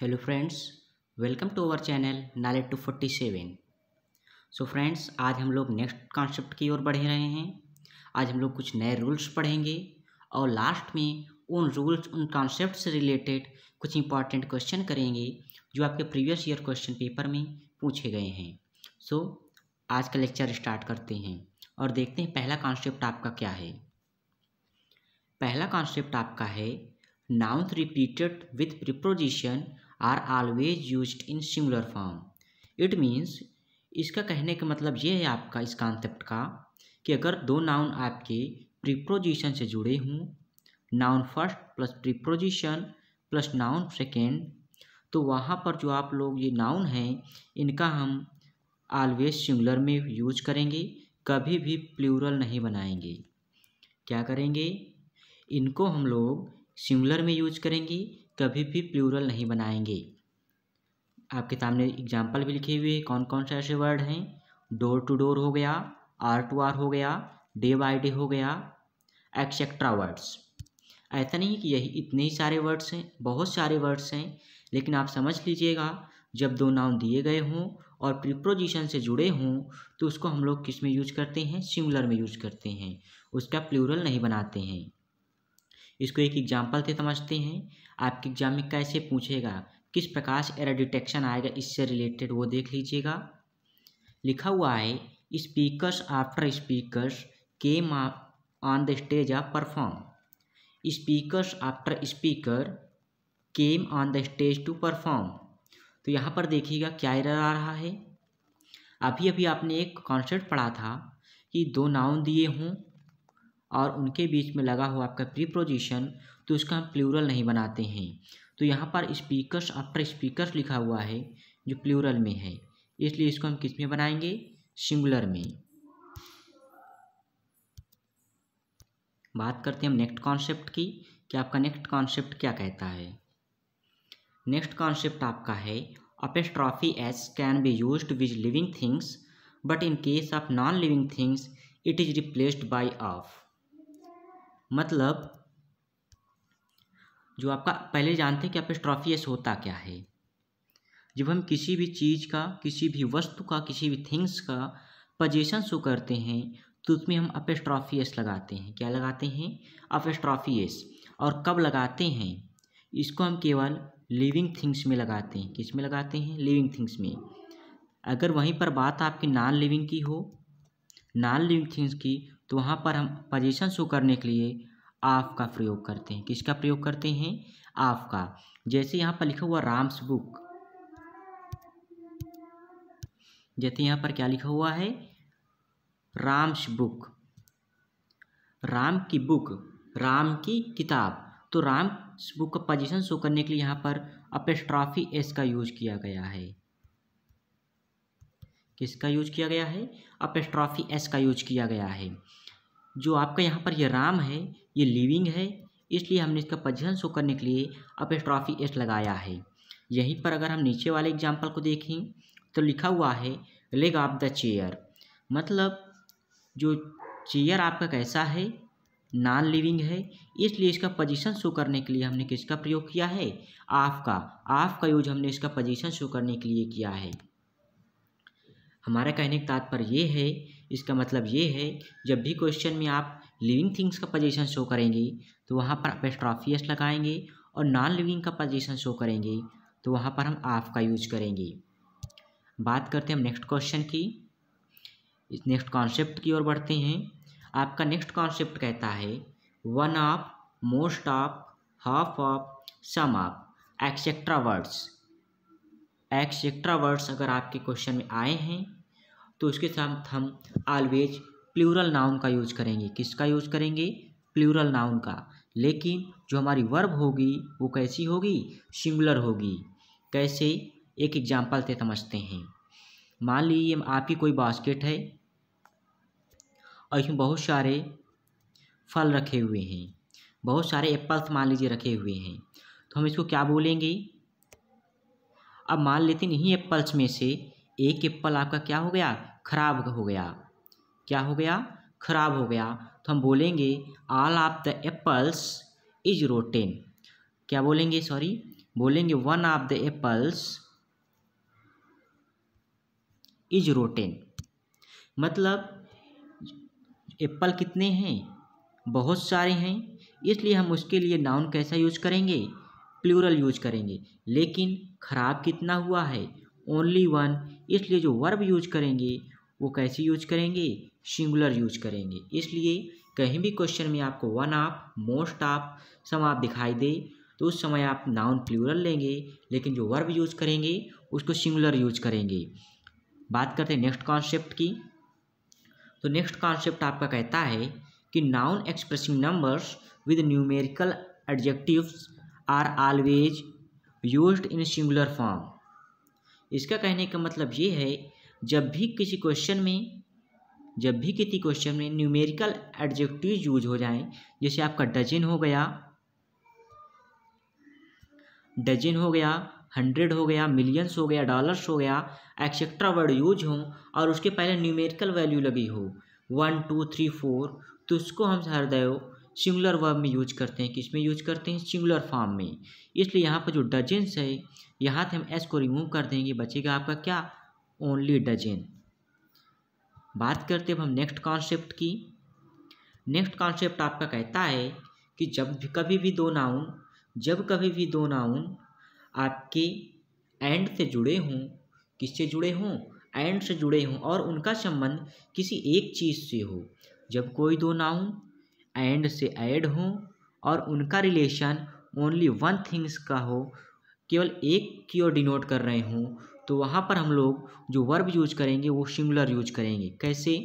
hello friends welcome to our channel नाले two forty seven so friends आज हम लोग नेक्स्ट कॉन्सेप्ट की ओर बढ़ रहे हैं आज हम लोग कुछ नए रूल्स पढ़ेंगे और लास्ट में उन रूल्स उन कॉन्सेप्ट से रिलेटेड कुछ इंपॉर्टेंट क्वेश्चन करेंगे जो आपके प्रीवियस ईयर क्वेश्चन पेपर में पूछे गए हैं सो so, आज का लेक्चर स्टार्ट करते हैं और देखते हैं पहला कॉन्सेप्ट आपका क्या है पहला कॉन्सेप्ट आपका है nouns repeated with preposition are always use in singular form it means इसका कहने का मतलब ये है आपका इस कॉन्सेप्ट का कि अगर दो नाउन आपके प्रीपोजिशन से जुड़े हों noun first plus preposition plus noun second तो वहाँ पर जो आप लोग ये नाउन हैं इनका हम ऑलवेज सिंगुलर में यूज करेंगे कभी भी प्लूरल नहीं बनाएंगे क्या करेंगे इनको हम लोग सिंगुलर में यूज करेंगे कभी भी प्लूरल नहीं बनाएंगे आपके सामने एग्जाम्पल भी लिखे हुए कौन कौन से ऐसे वर्ड हैं डोर टू डोर हो गया आर टू आर हो गया डे बाय डे हो गया एक्सेट्रा वर्ड्स ऐसा नहीं कि यही इतने ही सारे वर्ड्स हैं बहुत सारे वर्ड्स हैं लेकिन आप समझ लीजिएगा जब दो नाउन दिए गए हों और प्रिपोजिशन से जुड़े हों तो उसको हम लोग किस में यूज करते हैं सिंगुलर में यूज करते हैं उसका प्लूरल नहीं बनाते हैं इसको एक एग्जाम्पल से समझते हैं आपके एग्जाम में कैसे पूछेगा किस प्रकार से एरर डिटेक्शन आएगा इससे रिलेटेड वो देख लीजिएगा लिखा हुआ है speakers after speakers came on the stage of perform speakers after speaker came on the stage to perform तो यहाँ पर देखिएगा क्या एरर आ रहा है अभी अभी आपने एक कॉन्सेप्ट पढ़ा था कि दो नाउन दिए हों और उनके बीच में लगा हुआ आपका प्रीपोजिशन तो उसका हम प्लूरल नहीं बनाते हैं तो यहाँ पर स्पीकर्स आफ्टर स्पीकर्स लिखा हुआ है जो प्लूरल में है इसलिए इसको हम किस में बनाएंगे सिंगुलर में बात करते हैं हम नेक्स्ट कॉन्सेप्ट की कि आपका नेक्स्ट कॉन्सेप्ट क्या कहता है नेक्स्ट कॉन्सेप्ट आपका है apostrophe S can be use with living things but in case of non living things it is replaced by of मतलब जो आपका पहले जानते हैं कि अपेस्ट्रॉफियस एस होता क्या है जब हम किसी भी चीज़ का किसी भी वस्तु का किसी भी थिंग्स का पजेशन शो करते हैं तो उसमें हम अपेस्ट्रॉफी एस लगाते हैं क्या लगाते हैं अपेस्ट्रॉफी एस और कब लगाते हैं इसको हम केवल लिविंग थिंग्स में लगाते हैं किस में लगाते हैं लिविंग थिंग्स में अगर वहीं पर बात आपकी नॉन लिविंग की हो नॉन लिविंग थिंग्स की तो वहाँ पर हम पोजिशन शो करने के लिए आफ का प्रयोग करते हैं किसका प्रयोग करते हैं आफ का जैसे यहाँ पर लिखा हुआ राम्स बुक जैसे यहाँ पर क्या लिखा हुआ है राम्स बुक राम की बुक राम की किताब तो राम बुक का पोजिशन शो करने के लिए यहाँ पर अपेस्ट्राफी एस का यूज किया गया है किसका यूज किया गया है अपेस्ट्रॉफी एस का यूज किया गया है जो आपका यहाँ पर ये राम है ये लिविंग है इसलिए हमने इसका पजन शो करने के लिए अपेस्ट्रॉफी एस लगाया है यहीं पर अगर हम नीचे वाले एग्जाम्पल को देखें तो लिखा हुआ है लेग ऑफ द चेयर मतलब जो चेयर आपका कैसा है नॉन लिविंग है इसलिए इसका पोजीशन शो करने के लिए हमने किसका प्रयोग किया है आफ का आफ का यूज हमने इसका पोजीशन शो करने के लिए किया है हमारा कहने का तात्पर्य ये है इसका मतलब ये है जब भी क्वेश्चन में आप लिविंग थिंग्स का पोजीशन शो करेंगे तो वहाँ पर अपेस्ट्रॉफियस लगाएंगे और नॉन लिविंग का पोजीशन शो करेंगे तो वहाँ पर हम आफ का यूज करेंगे बात करते हैं हम नेक्स्ट क्वेश्चन की इस नेक्स्ट कॉन्सेप्ट की ओर बढ़ते हैं आपका नेक्स्ट कॉन्सेप्ट कहता है one of most of half of some of etcetera words etcetera words अगर आपके क्वेश्चन में आए हैं तो उसके साथ हम आलवेज प्लूरल नाउन का यूज करेंगे किसका यूज करेंगे प्लूरल नाउन का लेकिन जो हमारी वर्ब होगी वो कैसी होगी सिंगुलर होगी कैसे एक एग्जाम्पल से समझते हैं मान लीजिए आपकी कोई बास्केट है और इसमें बहुत सारे फल रखे हुए हैं बहुत सारे एप्पल्स मान लीजिए रखे हुए हैं तो हम इसको क्या बोलेंगे अब मान लेते हैं इन्हीं एप्पल्स में से एक एप्पल आपका क्या हो गया खराब हो गया क्या हो गया खराब हो गया तो हम बोलेंगे all of the apples is rotten क्या बोलेंगे सॉरी बोलेंगे one of the apples is rotten मतलब एप्पल कितने हैं बहुत सारे हैं इसलिए हम उसके लिए नाउन कैसा यूज करेंगे प्लूरल यूज करेंगे लेकिन खराब कितना हुआ है ओनली वन इसलिए जो वर्ब यूज करेंगे वो कैसे यूज करेंगे सिंगुलर यूज करेंगे इसलिए कहीं भी क्वेश्चन में आपको वन आप मोस्ट आप सम आप दिखाई दे तो उस समय आप नाउन प्लूरल लेंगे लेकिन जो वर्ब यूज करेंगे उसको सिंगुलर यूज करेंगे बात करते हैं नेक्स्ट कॉन्सेप्ट की तो नेक्स्ट कॉन्सेप्ट आपका कहता है कि noun expressing numbers with numerical adjectives are always used in singular form इसका कहने का मतलब ये है जब भी किसी क्वेश्चन में जब भी किसी क्वेश्चन में न्यूमेरिकल एडजेक्टिव यूज हो जाए जैसे आपका डजन हो गया डजन हो गया हंड्रेड हो गया मिलियंस हो गया डॉलर्स हो गया एक्सेट्रा वर्ड यूज हों और उसके पहले न्यूमेरिकल वैल्यू लगी हो वन टू थ्री फोर तो उसको हम हृदय सिंगुलर वर्ब में यूज करते हैं किस में यूज करते हैं सिंगुलर फॉर्म में इसलिए यहाँ पर जो डजेंस है यहाँ से हम एस को रिमूव कर देंगे बचेगा आपका क्या ओनली डजन बात करते हैं हम नेक्स्ट कॉन्सेप्ट की नेक्स्ट कॉन्सेप्ट आपका कहता है कि जब भी कभी भी दो नाउन जब कभी भी दो नाउन आपके एंड से जुड़े हों किससे जुड़े हों एंड से जुड़े हों और उनका संबंध किसी एक चीज़ से हो जब कोई दो नाउन एंड से ऐड हों और उनका रिलेशन ओनली वन थिंग्स का हो केवल एक की ओर डिनोट कर रहे हों तो वहाँ पर हम लोग जो वर्ब यूज करेंगे वो सिंगुलर यूज करेंगे कैसे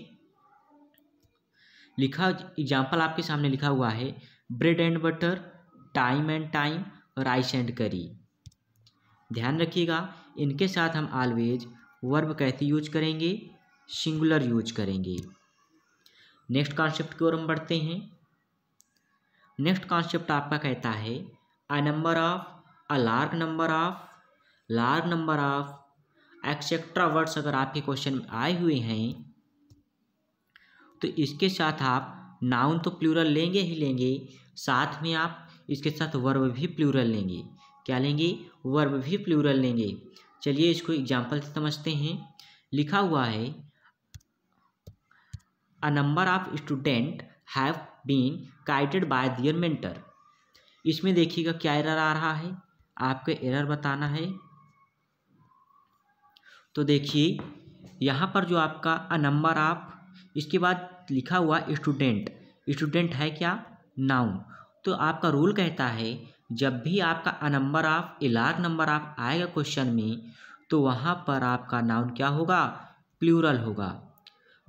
लिखा एग्जाम्पल आपके सामने लिखा हुआ है bread and butter time and time rice and curry ध्यान रखिएगा इनके साथ हम ऑलवेज वर्ब कैसे यूज करेंगे सिंगुलर यूज करेंगे नेक्स्ट कॉन्सेप्ट की ओर हम बढ़ते हैं नेक्स्ट कॉन्सेप्ट आपका कहता है a number of a large number of large number of etcetera words अगर आपके क्वेश्चन में आए हुए हैं तो इसके साथ आप नाउन तो प्लूरल लेंगे ही लेंगे साथ में आप इसके साथ वर्ब भी प्लूरल लेंगे क्या लेंगे वर्ब भी प्लूरल लेंगे चलिए इसको एग्जाम्पल से समझते हैं लिखा हुआ है a number of student have been guided by their mentor इसमें देखिएगा क्या एरर आ रहा है आपके एरर बताना है तो देखिए यहाँ पर जो आपका अ नंबर आप इसके बाद लिखा हुआ स्टूडेंट स्टूडेंट है क्या नाउन तो आपका रूल कहता है जब भी आपका a number of large number of आएगा क्वेश्चन में तो वहाँ पर आपका नाउन क्या होगा प्लूरल होगा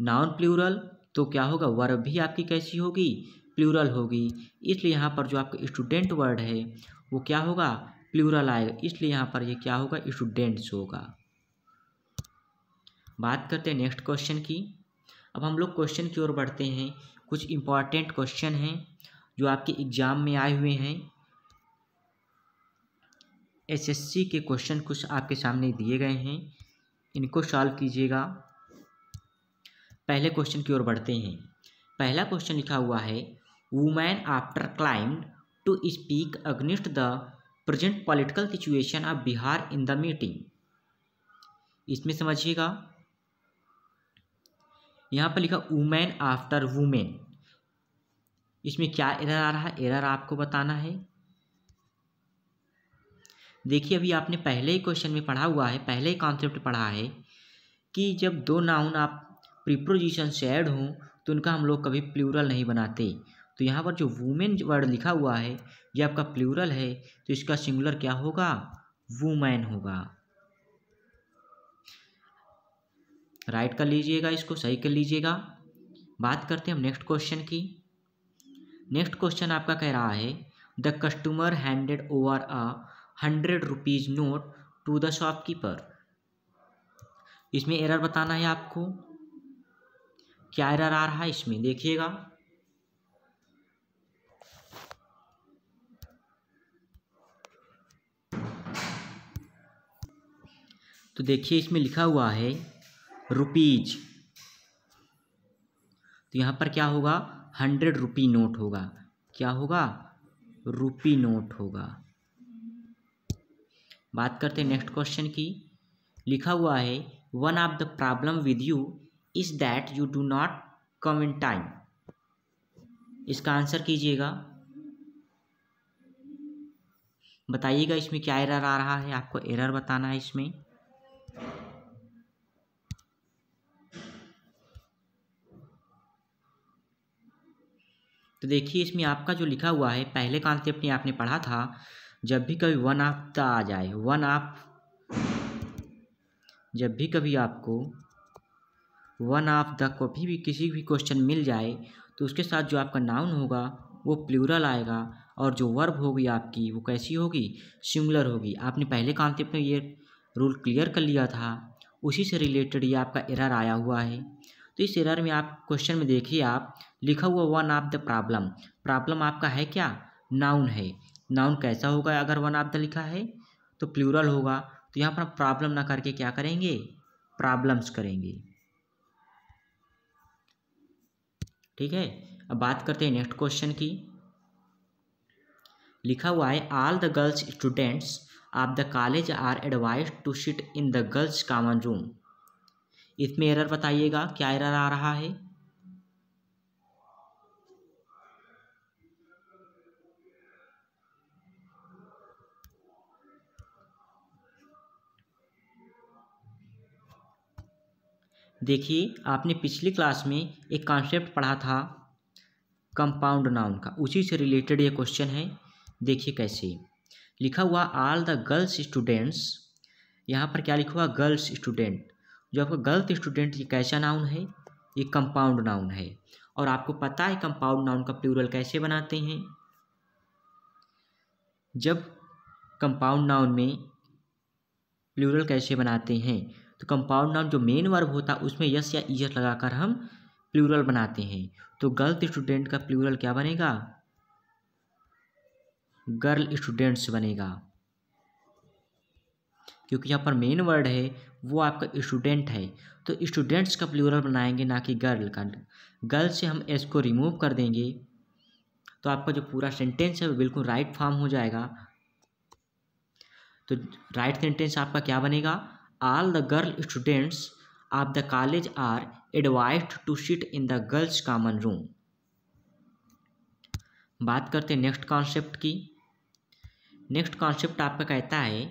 नाउन प्लूरल तो क्या होगा वर्ब भी आपकी कैसी होगी प्लूरल होगी इसलिए यहाँ पर जो आपका स्टूडेंट वर्ड है वो क्या होगा प्लूरल आएगा इसलिए यहाँ पर ये क्या होगा स्टूडेंट्स होगा बात करते हैं नेक्स्ट क्वेश्चन की अब हम लोग क्वेश्चन की ओर बढ़ते हैं कुछ इम्पॉर्टेंट क्वेश्चन हैं जो आपके एग्ज़ाम में आए हुए हैं एसएससी के क्वेश्चन कुछ आपके सामने दिए गए हैं इनको सॉल्व कीजिएगा पहले क्वेश्चन की ओर बढ़ते हैं पहला क्वेश्चन लिखा हुआ है woman after climb to speak against the present political situation of Bihar in the meeting इसमें समझिएगा यहाँ पर लिखा वुमेन आफ्टर वुमेन इसमें क्या एरर आ रहा है एरर आपको बताना है देखिए अभी आपने पहले ही क्वेश्चन में पढ़ा हुआ है पहले ही कॉन्सेप्ट पढ़ा है कि जब दो नाउन आप प्रीपोजिशन से ऐड हों तो उनका हम लोग कभी प्लूरल नहीं बनाते तो यहाँ पर जो वुमेन वर्ड लिखा हुआ है ये आपका प्लूरल है तो इसका सिंगुलर क्या होगा वुमैन होगा राइट कर लीजिएगा इसको सही कर लीजिएगा बात करते हैं हम नेक्स्ट क्वेश्चन की नेक्स्ट क्वेश्चन आपका कह रहा है the customer handed over a hundred rupees note to the shopkeeper इसमें एरर बताना है आपको क्या एरर आ रहा है इसमें देखिएगा तो देखिए इसमें लिखा हुआ है रुपीज तो यहाँ पर क्या होगा हंड्रेड रुपी नोट होगा क्या होगा रुपी नोट होगा बात करते हैं नेक्स्ट क्वेश्चन की लिखा हुआ है one of the problem with you is that you do not come in time इसका आंसर कीजिएगा बताइएगा इसमें क्या एरर आ रहा है आपको एरर बताना है इसमें तो देखिए इसमें आपका जो लिखा हुआ है पहले कॉन्सेप्ट में आपने पढ़ा था जब भी कभी वन ऑफ द आ जाए वन ऑफ जब भी कभी आपको वन ऑफ द कभी भी किसी भी क्वेश्चन मिल जाए तो उसके साथ जो आपका नाउन होगा वो प्लूरल आएगा और जो वर्ब होगी आपकी वो कैसी होगी सिंगुलर होगी आपने पहले कॉन्सेप्ट में ये रूल क्लियर कर लिया था उसी से रिलेटेड ये आपका एरर आया हुआ है तो इस एरर में आप क्वेश्चन में देखिए आप लिखा हुआ one of the problem problem आपका है क्या नाउन है नाउन कैसा होगा अगर वन ऑफ द लिखा है तो प्लूरल होगा तो यहाँ पर हम प्रॉब्लम ना करके क्या करेंगे प्रॉब्लम्स करेंगे ठीक है अब बात करते हैं नेक्स्ट क्वेश्चन की लिखा हुआ है all the girls students of the college are advise to sit in the girls common room इसमें एरर बताइएगा क्या एरर आ रहा है देखिए आपने पिछली क्लास में एक कॉन्सेप्ट पढ़ा था कंपाउंड नाउन का उसी से रिलेटेड ये क्वेश्चन है देखिए कैसे लिखा हुआ ऑल द गर्ल्स स्टूडेंट्स यहाँ पर क्या लिखा हुआ गर्ल्स स्टूडेंट जो आपका गलत स्टूडेंट ये कैसा नाउन है ये कंपाउंड नाउन है और आपको पता है कंपाउंड नाउन का प्लूरल कैसे बनाते हैं जब कंपाउंड नाउन में प्लूरल कैसे बनाते हैं तो कंपाउंड नाउन जो मेन वर्ब होता है उसमें यस या ईयर लगाकर हम प्लूरल बनाते हैं तो गर्ल्थ स्टूडेंट का प्लूरल क्या बनेगा गर्ल स्टूडेंट्स बनेगा क्योंकि यहाँ पर मेन वर्ड है वो आपका स्टूडेंट है तो स्टूडेंट्स का प्लूरल बनाएंगे ना कि गर्ल का गर्ल से हम एस को रिमूव कर देंगे तो आपका जो पूरा सेंटेंस है वो बिल्कुल राइट फॉर्म हो जाएगा तो राइट सेंटेंस आपका क्या बनेगा all the girl students of the college are advise to sit in the girls common room बात करते हैं नेक्स्ट कॉन्सेप्ट की नेक्स्ट कॉन्सेप्ट आपका कहता है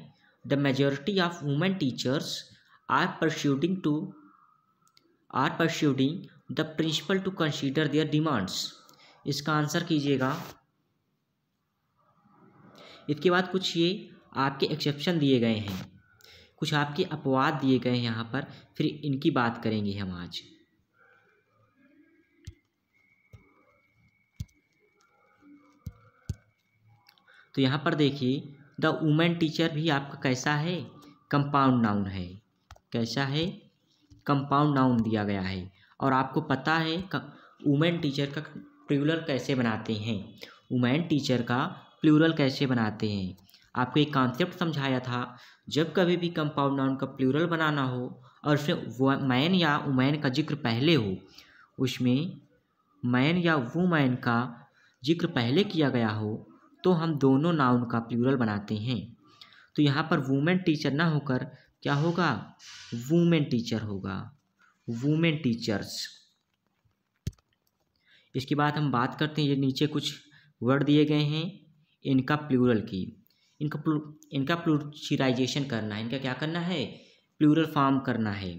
the majority of women teachers are pursuing to are persuading the principal to consider their demands इसका answer कीजिएगा इसके बाद कुछ ये आपके एक्सेप्शन दिए गए हैं कुछ आपके अपवाद दिए गए हैं यहाँ पर फिर इनकी बात करेंगे हम आज तो यहाँ पर देखिए द वुमेन टीचर भी आपका कैसा है कंपाउंड नाउन है कैसा है कंपाउंड नाउन दिया गया है और आपको पता है वुमेन टीचर का प्लूरल कैसे बनाते हैं वुमेन टीचर का प्लूरल कैसे बनाते हैं आपको एक कॉन्सेप्ट समझाया था जब कभी भी कंपाउंड नाउन का प्लूरल बनाना हो और उसमें मैन या वुमेन का जिक्र पहले हो उसमें मैन या वुमैन का जिक्र पहले किया गया हो तो हम दोनों नाउन का प्लूरल बनाते हैं तो यहाँ पर वुमेन टीचर ना होकर क्या होगा वूमेन टीचर होगा वूमेन टीचर्स इसके बाद हम बात करते हैं ये नीचे कुछ वर्ड दिए गए हैं इनका प्लूरल की इनका प्लू इनका प्लूचराइजेशन करना है इनका क्या करना है प्लूरल फॉर्म करना है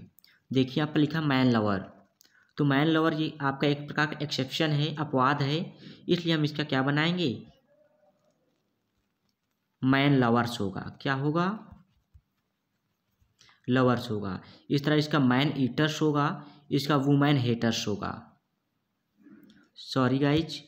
देखिए आप पर लिखा मैन लवर तो मैन लवर ये आपका एक प्रकार का एक्सेप्शन है अपवाद है इसलिए हम इसका क्या बनाएंगे मैन लवर्स होगा क्या होगा लवर्स होगा इस तरह इसका मैन ईटर्स होगा इसका वुमेन हेटर्स होगा सॉरी गाइज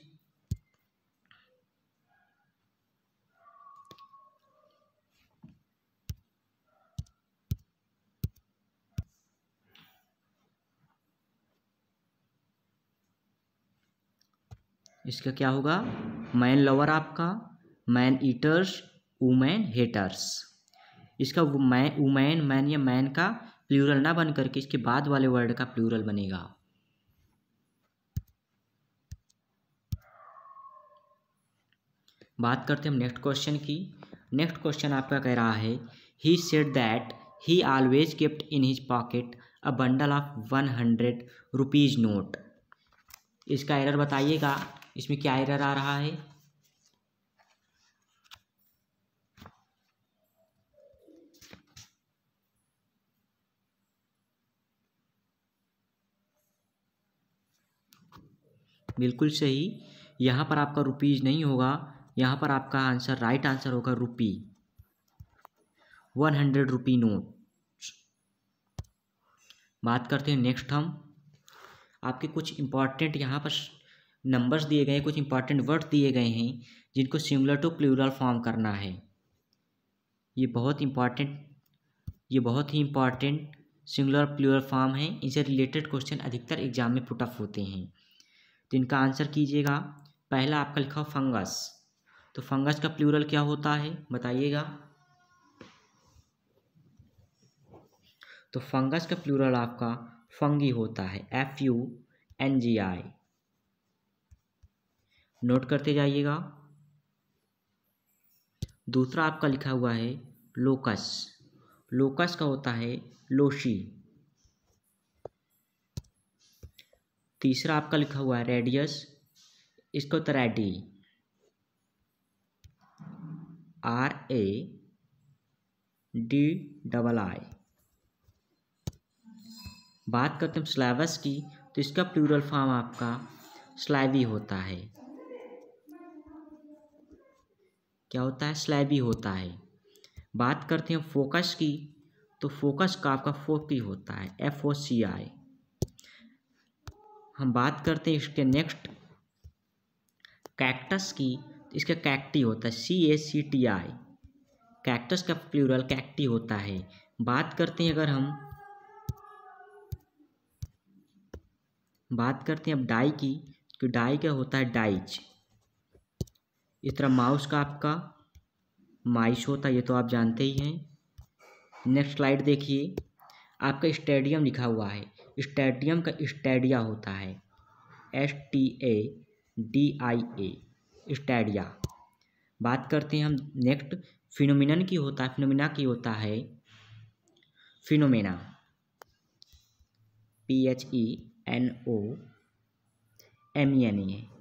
इसका क्या होगा मैन लवर आपका मैन ईटर्स वुमेन हेटर्स इसका मैन वुमैन मैन या मैन का प्लूरल ना बन करके इसके बाद वाले वर्ड का प्लूरल बनेगा बात करते हैं हम नेक्स्ट क्वेश्चन की नेक्स्ट क्वेश्चन आपका कह रहा है he said that he always kept in his pocket a bundle of one hundred rupees note इसका एरर बताइएगा इसमें क्या एरर आ रहा है बिल्कुल सही यहाँ पर आपका रुपीज़ नहीं होगा यहाँ पर आपका आंसर राइट आंसर होगा rupee one hundred rupee note बात करते हैं नेक्स्ट हम आपके कुछ इम्पॉर्टेंट यहाँ पर नंबर्स दिए गए हैं कुछ इम्पॉर्टेंट वर्ड दिए गए हैं जिनको सिंगुलर टू प्लूरल फॉर्म करना है ये बहुत इम्पॉर्टेंट ये बहुत ही इम्पॉर्टेंट सिंगुलर प्लूरल फॉर्म है इनसे रिलेटेड क्वेश्चन अधिकतर एग्जाम में पुटअप होते हैं तो इनका आंसर कीजिएगा पहला आपका लिखा फंगस तो फंगस का प्लूरल क्या होता है बताइएगा तो फंगस का प्लूरल आपका फंगी होता है F U N G I नोट करते जाइएगा दूसरा आपका लिखा हुआ है लोकस लोकस का होता है लोशी तीसरा आपका लिखा हुआ है रेडियस इसको तरह D R A D double I बात करते हैं स्लाइवस की तो इसका प्लूरल फॉर्म आपका स्लाइवी होता है क्या होता है स्लाइवी होता है बात करते हैं फोकस की तो फोकस का आपका फोकी होता है एफ ओ सी आई हम बात करते हैं इसके नेक्स्ट कैक्टस की तो इसका कैक्टी होता है C A C T I cactus का प्लूरल कैक्टी होता है बात करते हैं अगर हम बात करते हैं अब डाई की तो डाई का होता है डाइज इस तरह माउस का आपका माइस होता है ये तो आप जानते ही हैं नेक्स्ट स्लाइड देखिए आपका स्टेडियम लिखा हुआ है स्टेडियम का स्टेडिया होता है S T A D I A stadia बात करते हैं हम नेक्स्ट फिनोमिनन की होता है फिनोमिना की होता है phenomena P H E N O M E N ई